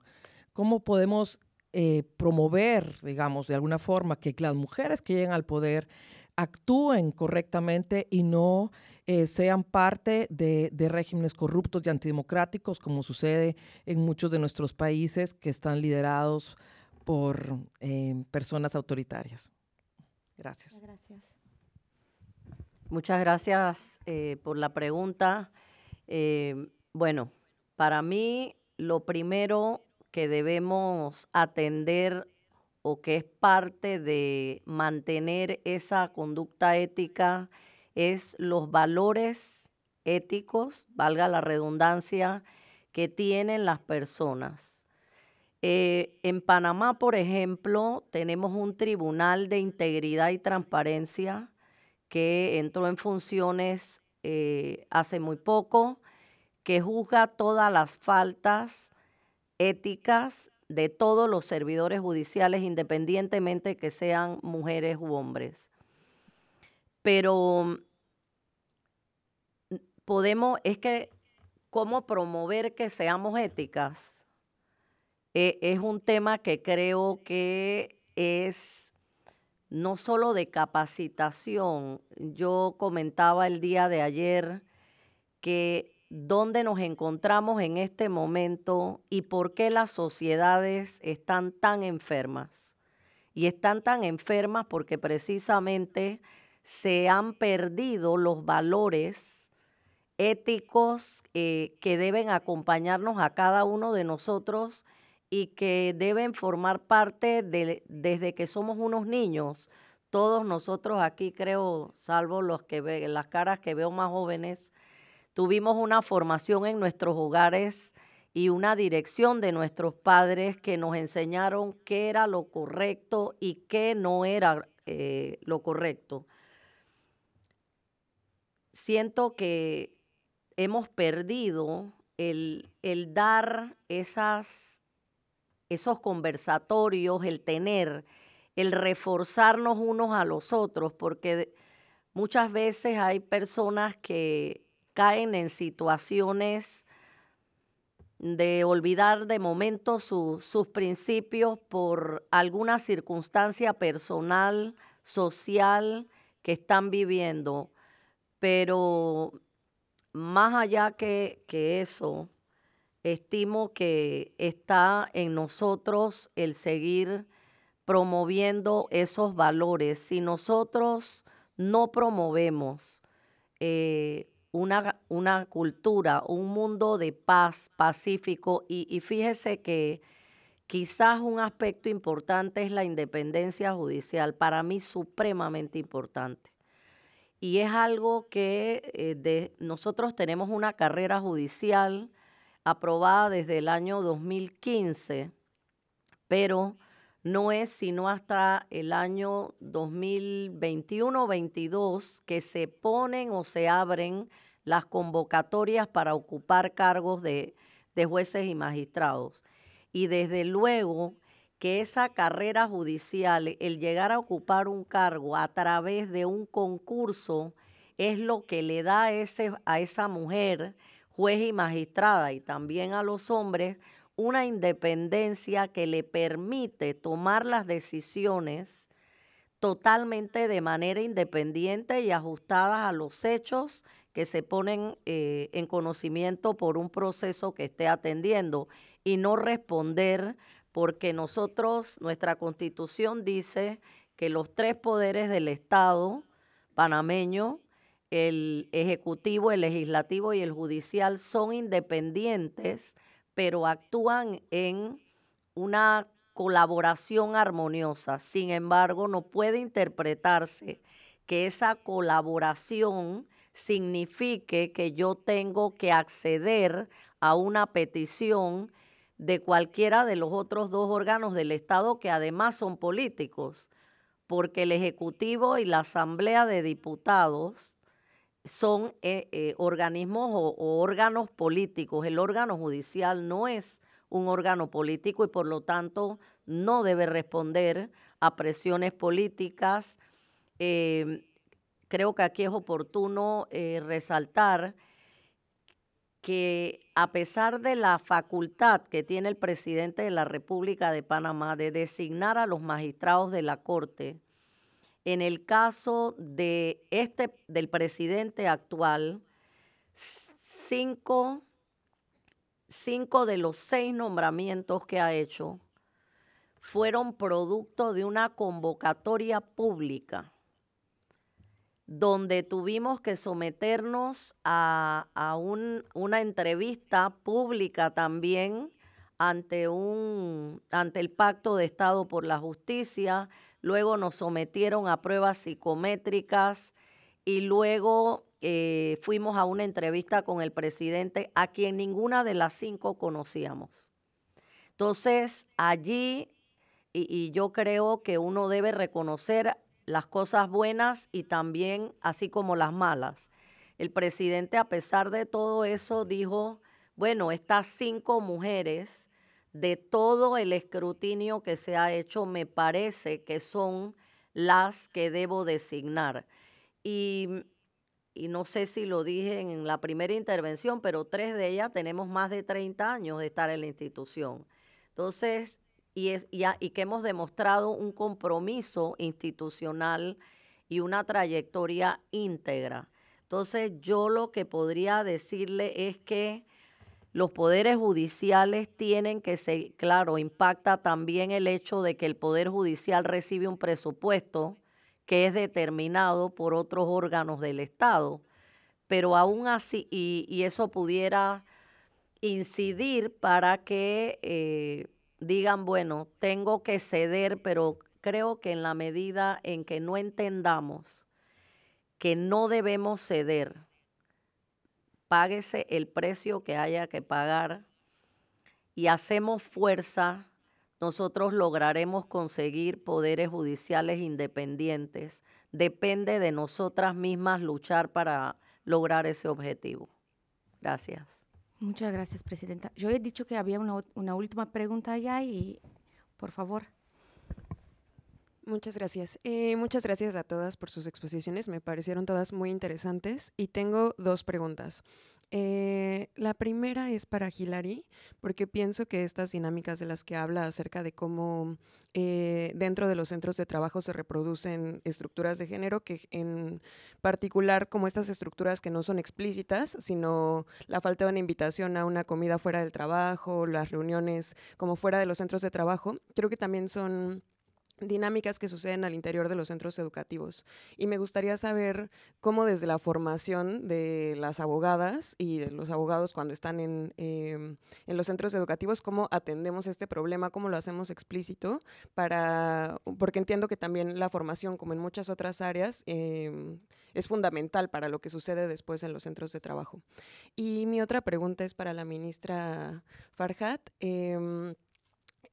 ¿Cómo podemos eh, promover, digamos, de alguna forma que las mujeres que lleguen al poder actúen correctamente y no eh, sean parte de, regímenes corruptos y antidemocráticos como sucede en muchos de nuestros países que están liderados por em, personas autoritarias. Gracias. Muchas gracias eh, por la pregunta. Em, bueno, para mí lo primero que debemos atender o que es parte de mantener esa conducta ética es los valores éticos, valga la redundancia, que tienen las personas eh, en Panamá, por ejemplo, tenemos un Tribunal de Integridad y Transparencia que entró en funciones eh, hace muy poco, que juzga todas las faltas éticas de todos los servidores judiciales, independientemente que sean mujeres u hombres. Pero mm, podemos, es que, ¿cómo promover que seamos éticas? Eh, es un tema que creo que es no solo de capacitación. Yo comentaba el día de ayer que dónde nos encontramos en este momento y por qué las sociedades están tan enfermas. Y están tan enfermas porque precisamente se han perdido los valores éticos eh, que deben acompañarnos a cada uno de nosotros y que deben formar parte desde que somos unos niños. Todos nosotros aquí, creo, salvo los que las caras que veo más jóvenes, tuvimos una formación en nuestros hogares y una dirección de nuestros padres que nos enseñaron qué era lo correcto y qué no era eh, lo correcto. Siento que hemos perdido el, el dar esas esos conversatorios, el tener, el reforzarnos unos a los otros, porque muchas veces hay personas que caen en situaciones de olvidar de momento sus principios por alguna circunstancia personal, social que están viviendo. Pero más allá que eso, Estimo que está en nosotros el seguir promoviendo esos valores. Si nosotros no promovemos eh, una, cultura, un mundo de paz pacífico, y, fíjese que quizás un aspecto importante es la independencia judicial, para mí supremamente importante. Y es algo que eh, nosotros tenemos una carrera judicial aprobada desde el año 2015, pero no es sino hasta el año 2021-22 que se ponen o se abren las convocatorias para ocupar cargos de, jueces y magistrados. Y desde luego que esa carrera judicial, el llegar a ocupar un cargo a través de un concurso, es lo que le da ese, a esa mujer juez y magistrada y también a los hombres una independencia que le permite tomar las decisiones totalmente de manera independiente y ajustadas a los hechos que se ponen eh, en conocimiento por un proceso que esté atendiendo y no responder porque nosotros, nuestra constitución dice que los tres poderes del Estado panameño el Ejecutivo, el Legislativo y el Judicial son independientes, pero actúan en una colaboración armoniosa. Sin embargo, no puede interpretarse que esa colaboración signifique que yo tengo que acceder a una petición de cualquiera de los otros dos órganos del Estado que además son políticos, porque el Ejecutivo y la Asamblea de Diputados son eh, eh, organismos o, órganos políticos. El órgano judicial no es un órgano político y por lo tanto no debe responder a presiones políticas. Em, creo que aquí es oportuno eh, resaltar que a pesar de la facultad que tiene el presidente de la República de Panamá de designar a los magistrados de la Corte, en el caso de este, del presidente actual, cinco, cinco de los seis nombramientos que ha hecho fueron producto de una convocatoria pública donde tuvimos que someternos a, una entrevista pública también ante, un, ante el Pacto de Estado por la Justicia, luego nos sometieron a pruebas psicométricas y luego eh, fuimos a una entrevista con el presidente a quien ninguna de las cinco conocíamos. Entonces, allí, y yo creo que uno debe reconocer las cosas buenas y también así como las malas. El presidente, a pesar de todo eso, dijo, bueno, estas cinco mujeres de todo el escrutinio que se ha hecho, me parece que son las que debo designar. Y, mm, no sé si lo dije en la primera intervención, pero tres de ellas tenemos más de 30 años de estar en la institución. Entonces, y, y que hemos demostrado un compromiso institucional y una trayectoria íntegra. Entonces, yo lo que podría decirle es que los poderes judiciales tienen que ser, claro, impacta también el hecho de que el Poder Judicial recibe un presupuesto que es determinado por otros órganos del Estado, pero aún así, y, eso pudiera incidir para que eh, digan, bueno, tengo que ceder, pero creo que en la medida en que no entendamos que no debemos ceder, páguese el precio que haya que pagar y hacemos fuerza, nosotros lograremos conseguir poderes judiciales independientes. Depende de nosotras mismas luchar para lograr ese objetivo. Gracias. Muchas gracias, Presidenta. Yo he dicho que había una, una última pregunta allá y, por favor. Muchas gracias. Eh, muchas gracias a todas por sus exposiciones. Me parecieron todas muy interesantes y tengo dos preguntas. Eh, la primera es para Hilary, porque pienso que estas dinámicas de las que habla acerca de cómo eh, dentro de los centros de trabajo se reproducen estructuras de género, que en particular como estas estructuras que no son explícitas, sino la falta de una invitación a una comida fuera del trabajo, las reuniones como fuera de los centros de trabajo, creo que también son dinámicas que suceden al interior de los centros educativos. Y me gustaría saber cómo desde la formación de las abogadas y de los abogados cuando están en, em, los centros educativos, cómo atendemos este problema, cómo lo hacemos explícito, para, porque entiendo que también la formación, como en muchas otras áreas, em, es fundamental para lo que sucede después en los centros de trabajo. Y mi otra pregunta es para la ministra Farhat. Em,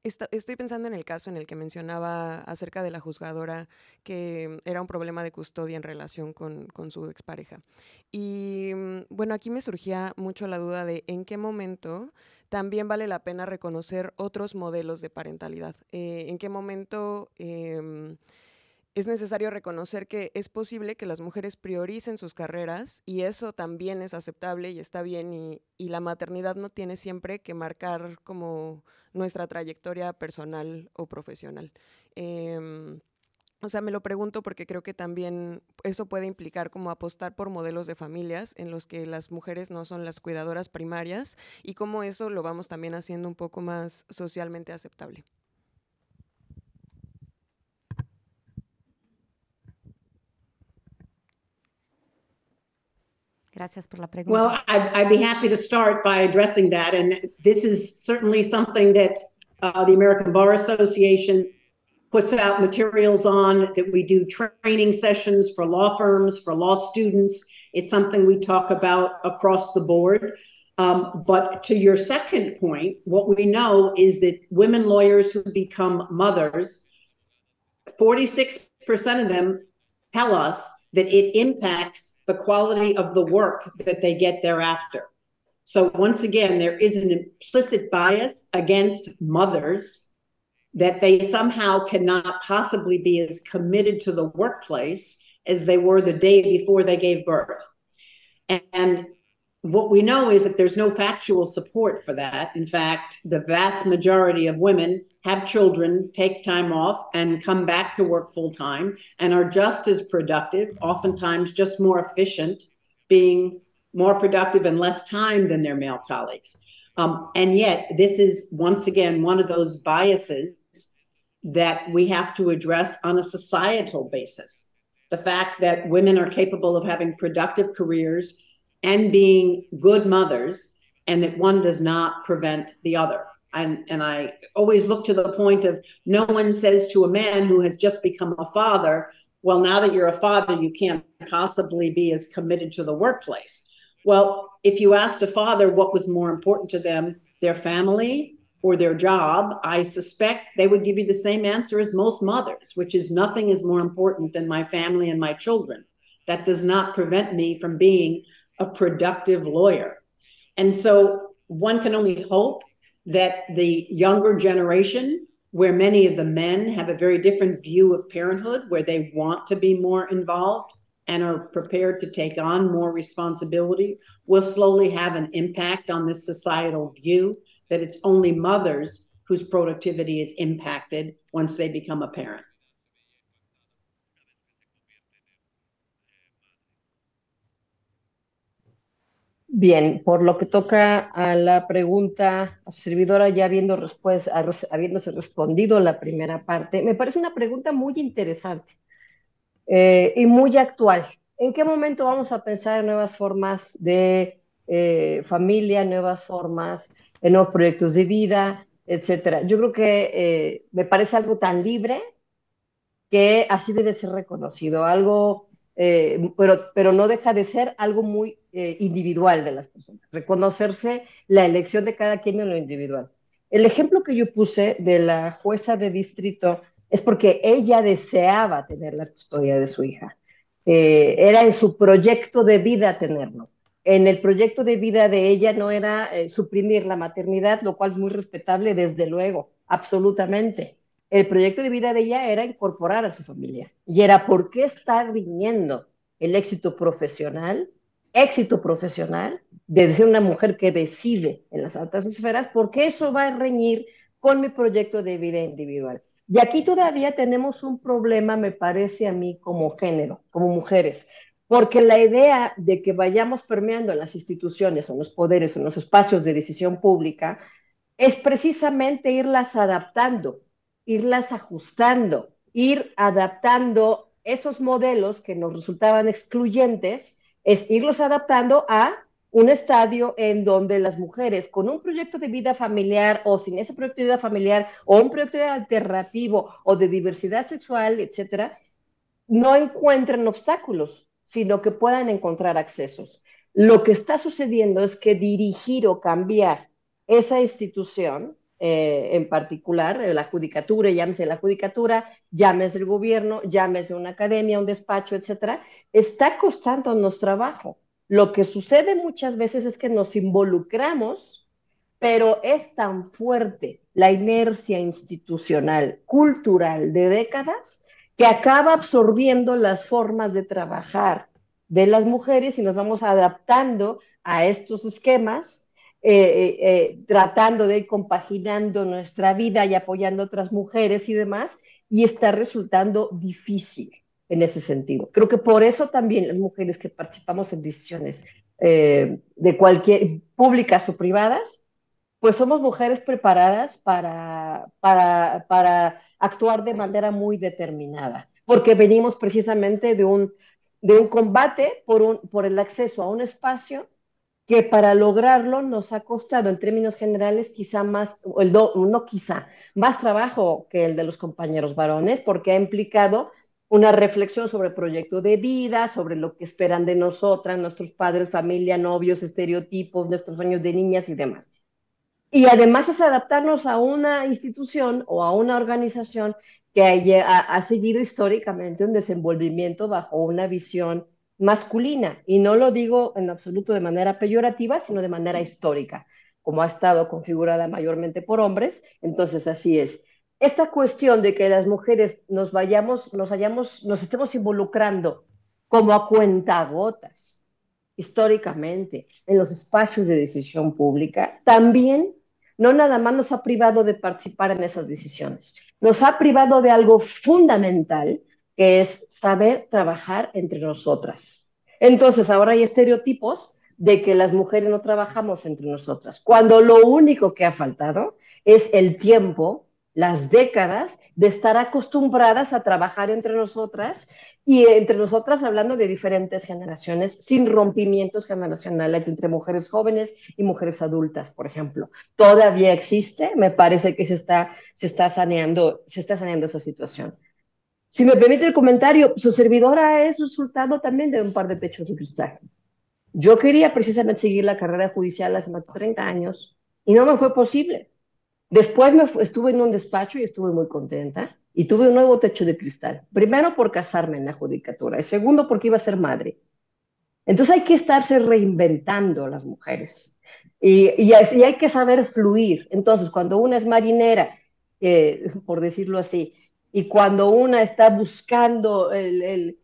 estoy pensando en el caso en el que mencionaba acerca de la juzgadora que era un problema de custodia en relación con, su expareja. Y mm, bueno, aquí me surgía mucho la duda de en qué momento también vale la pena reconocer otros modelos de parentalidad. Eh, en qué momento... Em, es necesario reconocer que es posible que las mujeres prioricen sus carreras y eso también es aceptable y está bien y, la maternidad no tiene siempre que marcar como nuestra trayectoria personal o profesional. Em, o sea, me lo pregunto porque creo que también eso puede implicar como apostar por modelos de familias en los que las mujeres no son las cuidadoras primarias y cómo eso lo vamos también haciendo un poco más socialmente aceptable. Gracias por la pregunta. Well, I'd, I'd, be happy to start by addressing that. And this is certainly something that uh, the American Bar Association puts out materials on, that we do training sessions for law firms, for law students. It's something we talk about across the board. Um, but to your second point, what we know is that women lawyers who become mothers, 46% of them tell us that it impacts the quality of the work that they get thereafter. So, once again, there is an implicit bias against mothers that they somehow cannot possibly be as committed to the workplace as they were the day before they gave birth. And what we know is that there's no factual support for that. In fact, the vast majority of women have children, take time off, and come back to work full time and are just as productive, oftentimes just more efficient, being more productive in less time than their male colleagues. Um, and yet, this is once again one of those biases that we have to address on a societal basis. The fact that women are capable of having productive careers and being good mothers and that one does not prevent the other and and i always look to the point of no one says to a man who has just become a father well now that you're a father you can't possibly be as committed to the workplace well if you asked a father what was more important to them their family or their job, I suspect they would give you the same answer as most mothers, which is nothing is more important than my family and my children. That does not prevent me from being a productive lawyer. And so one can only hope that the younger generation, where many of the men have a very different view of parenthood, where they want to be more involved and are prepared to take on more responsibility, will slowly have an impact on this societal view that it's only mothers whose productivity is impacted once they become a parent. Bien, por lo que toca a la pregunta a su servidora, ya habiéndose respondido la primera parte, me parece una pregunta muy interesante eh, y muy actual. ¿En qué momento vamos a pensar en nuevas formas de eh, familia, nuevas formas, en nuevos proyectos de vida, etcétera? Yo creo que eh, me parece algo tan libre que así debe ser reconocido, algo eh, pero, pero no deja de ser algo muy eh, individual de las personas, reconocerse la elección de cada quien en lo individual. El ejemplo que yo puse de la jueza de distrito es porque ella deseaba tener la custodia de su hija. Eh, era en su proyecto de vida tenerlo. En el proyecto de vida de ella no era suprimir la maternidad, lo cual es muy respetable, desde luego, absolutamente el proyecto de vida de ella era incorporar a su familia. Y era, ¿por qué estar riñendo el éxito profesional, éxito profesional, de ser una mujer que decide en las altas esferas? Porque eso va a reñir con mi proyecto de vida individual. Y aquí todavía tenemos un problema, me parece a mí, como género, como mujeres, porque la idea de que vayamos permeando en las instituciones, en los poderes, en los espacios de decisión pública, es precisamente irlas adaptando irlas ajustando, ir adaptando esos modelos que nos resultaban excluyentes, es irlos adaptando a un estadio en donde las mujeres con un proyecto de vida familiar o sin ese proyecto de vida familiar o un proyecto alternativo o de diversidad sexual, etcétera, no encuentren obstáculos, sino que puedan encontrar accesos. Lo que está sucediendo es que dirigir o cambiar esa institución eh, en particular, eh, la judicatura, llámese la judicatura, llámese el gobierno, llámese una academia, un despacho, etcétera, está costándonos trabajo. Lo que sucede muchas veces es que nos involucramos, pero es tan fuerte la inercia institucional, cultural de décadas, que acaba absorbiendo las formas de trabajar de las mujeres y nos vamos adaptando a estos esquemas eh, eh, eh, tratando de ir compaginando nuestra vida y apoyando a otras mujeres y demás, y está resultando difícil en ese sentido. Creo que por eso también las mujeres que participamos en decisiones de cualquier, públicas o privadas, pues somos mujeres preparadas para, para, actuar de manera muy determinada, porque venimos precisamente de un, de un combate por, un, por el acceso a un espacio que para lograrlo nos ha costado en términos generales quizá más, el no quizá, más trabajo que el de los compañeros varones, porque ha implicado una reflexión sobre el proyecto de vida, sobre lo que esperan de nosotras, nuestros padres, familia, novios, estereotipos, nuestros sueños de niñas y demás. Y además es adaptarnos a una institución o a una organización que ha seguido históricamente un desenvolvimiento bajo una visión masculina, y no lo digo en absoluto de manera peyorativa, sino de manera histórica, como ha estado configurada mayormente por hombres, entonces así es. Esta cuestión de que las mujeres nos vayamos, nos hayamos, nos estemos involucrando como a cuentagotas históricamente en los espacios de decisión pública, también no nada más nos ha privado de participar en esas decisiones, nos ha privado de algo fundamental que es saber trabajar entre nosotras. Entonces, ahora hay estereotipos de que las mujeres no trabajamos entre nosotras, cuando lo único que ha faltado es el tiempo, las décadas de estar acostumbradas a trabajar entre nosotras y entre nosotras hablando de diferentes generaciones, sin rompimientos generacionales entre mujeres jóvenes y mujeres adultas, por ejemplo. Todavía existe, me parece que se está, se está, saneando, se está saneando esa situación. Si me permite el comentario, su servidora es resultado también de un par de techos de cristal. Yo quería precisamente seguir la carrera judicial hace más de 30 años y no me fue posible. Después me estuve en un despacho y estuve muy contenta y tuve un nuevo techo de cristal. Primero por casarme en la judicatura y segundo porque iba a ser madre. Entonces hay que estarse reinventando las mujeres y, hay que saber fluir. Entonces cuando una es marinera, eh, por decirlo así, y cuando una está buscando el,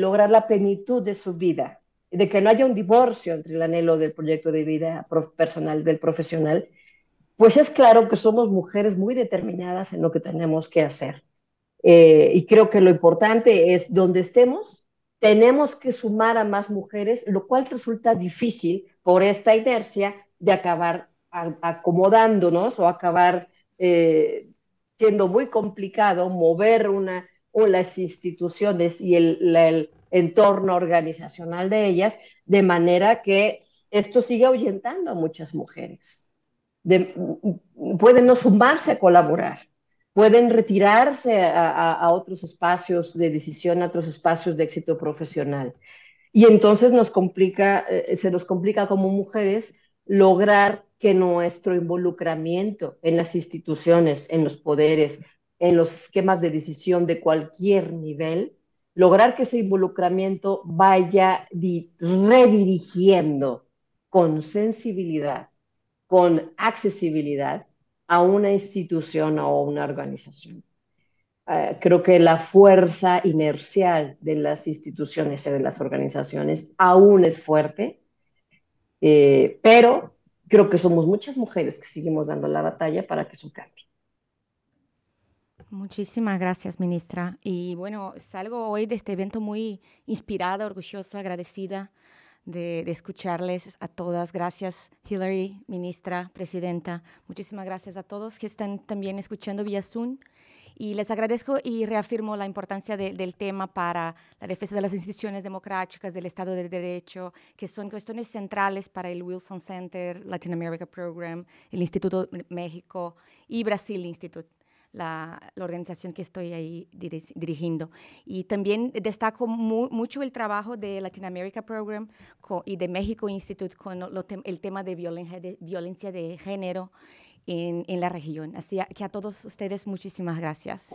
lograr la plenitud de su vida, de que no haya un divorcio entre el anhelo del proyecto de vida personal del profesional, pues es claro que somos mujeres muy determinadas en lo que tenemos que hacer. Eh, y creo que lo importante es donde estemos, tenemos que sumar a más mujeres, lo cual resulta difícil por esta inercia de acabar acomodándonos o acabar eh, siendo muy complicado mover una o las instituciones y el, entorno organizacional de ellas, de manera que esto sigue ahuyentando a muchas mujeres. pueden no sumarse a colaborar, pueden retirarse a, otros espacios de decisión, a otros espacios de éxito profesional. Y entonces nos complica, eh, se nos complica como mujeres lograr que nuestro involucramiento en las instituciones, en los poderes, en los esquemas de decisión de cualquier nivel, lograr que ese involucramiento vaya redirigiendo con sensibilidad, con accesibilidad a una institución o a una organización. Ah, creo que la fuerza inercial de las instituciones y de las organizaciones aún es fuerte, eh, pero creo que somos muchas mujeres que seguimos dando la batalla para que eso cambie. Muchísimas gracias, ministra. Y bueno, salgo hoy de este evento muy inspirada, orgullosa, agradecida de, escucharles a todas. Gracias, Hillary, ministra, presidenta. Muchísimas gracias a todos que están también escuchando vía Zoom. Y les agradezco y reafirmo la importancia del tema para la defensa de las instituciones democráticas, del Estado de Derecho, que son cuestiones centrales para el Wilson Center, Latin America Program, el Instituto México y Brasil Institute. La, organización que estoy ahí dirigiendo. Y también destaco mucho el trabajo de Latin America Program y de México Institute con el tema de de, violencia de género en, la región. Así que a todos ustedes muchísimas gracias.